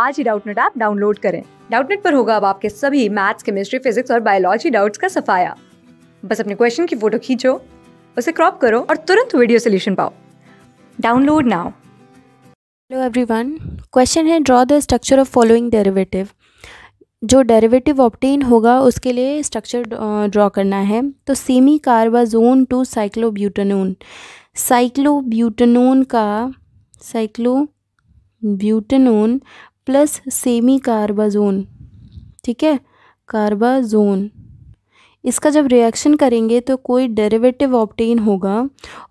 आज ही Doubtnut app download करें डाउटनेट पर होगा अब आपके सभी मैथ्स केमिस्ट्री फिजिक्स और बायोलॉजी डाउट्स का सफाया बस अपने क्वेश्चन की फोटो खींचो उसे क्रॉप करो और तुरंत वीडियो सोल्यूशन पाओ download now hello everyone question है draw the structure of following derivative जो डेरिवेटिव ऑप्टेन होगा उसके लिए स्ट्रक्चर ड्रॉ करना है तो सेमी कार्बाजोन टू साइक्लोब्यूटेनोन साइक्लोब्यूटेनोन का cyclo cyclobutanone plus semi carbazone ठीक है कार्बाजोन इसका जब रिएक्शन करेंगे तो कोई डेरिवेटिव ऑप्टेन होगा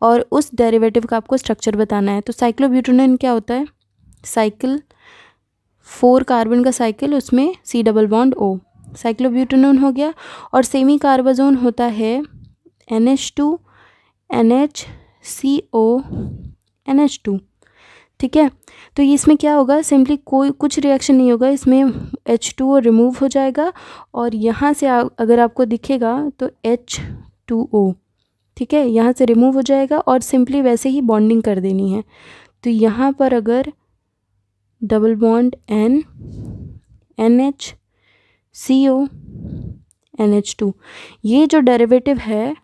और उस डेरिवेटिव का आपको स्ट्रक्चर बताना है तो साइक्लोब्यूटोनिन क्या होता है साइकिल फोर कार्बन का साइकिल उसमें सी डबल बॉन्ड ओ साइक्लोब्यूटोनिन हो गया और सेमी कार्बाजोन होता है N H two N H C O N H two ठीक है तो इसमें क्या होगा सिंपली कोई कुछ रिएक्शन नहीं होगा इसमें एच टू ओ रिमूव हो जाएगा और यहाँ से आ, अगर आपको दिखेगा तो एच टू ओ ठीक है यहाँ से रिमूव हो जाएगा और सिंपली वैसे ही बॉन्डिंग कर देनी है तो यहाँ पर अगर double bond N N H C O N H two ये जो डेरिवेटिव है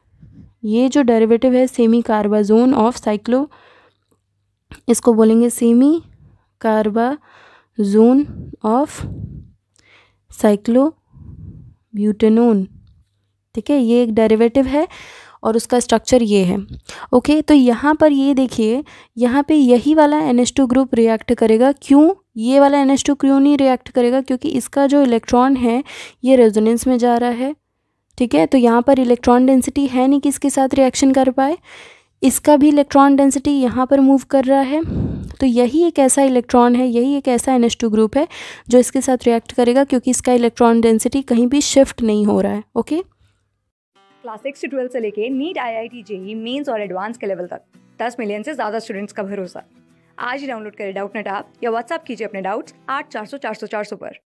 ये जो डेरिवेटिव है सेमी कार्बाजोन ऑफ साइक्लो इसको बोलेंगे semi carbazone of cyclobutanone ठीक है ये एक डेरिवेटिव है और उसका स्ट्रक्चर ये है ओके तो यहाँ पर ये देखिए यहाँ पे यही वाला NH2 ग्रुप रिएक्ट करेगा क्यों ये वाला NH2 क्यों नहीं रिएक्ट करेगा क्योंकि इसका जो इलेक्ट्रॉन है ये रेजोनेंस में जा रहा है ठीक है तो यहाँ पर इलेक्ट्रॉन डेंसिटी है नहीं किसके साथ रिएक्शन कर पाए इसका भी इलेक्ट्रॉन डेंसिटी यहाँ पर मूव कर रहा है तो यही एक ऐसा इलेक्ट्रॉन है यही एक ऐसा एन ग्रुप है जो इसके साथ रिएक्ट करेगा क्योंकि इसका इलेक्ट्रॉन डेंसिटी कहीं भी शिफ्ट नहीं हो रहा है ओके क्लास सिक्स से ट्वेल्थ से लेके NEET I I T JEE mains और एडवांस के लेवल तक दस मिलियन से ज़्यादा स्टूडेंट्स का भरोसा आज ही डाउनलोड करें डाउट नेट आप या व्हाट्सअप कीजिए अपने डाउट्स आठ चार सौ चार सौ चार सौ पर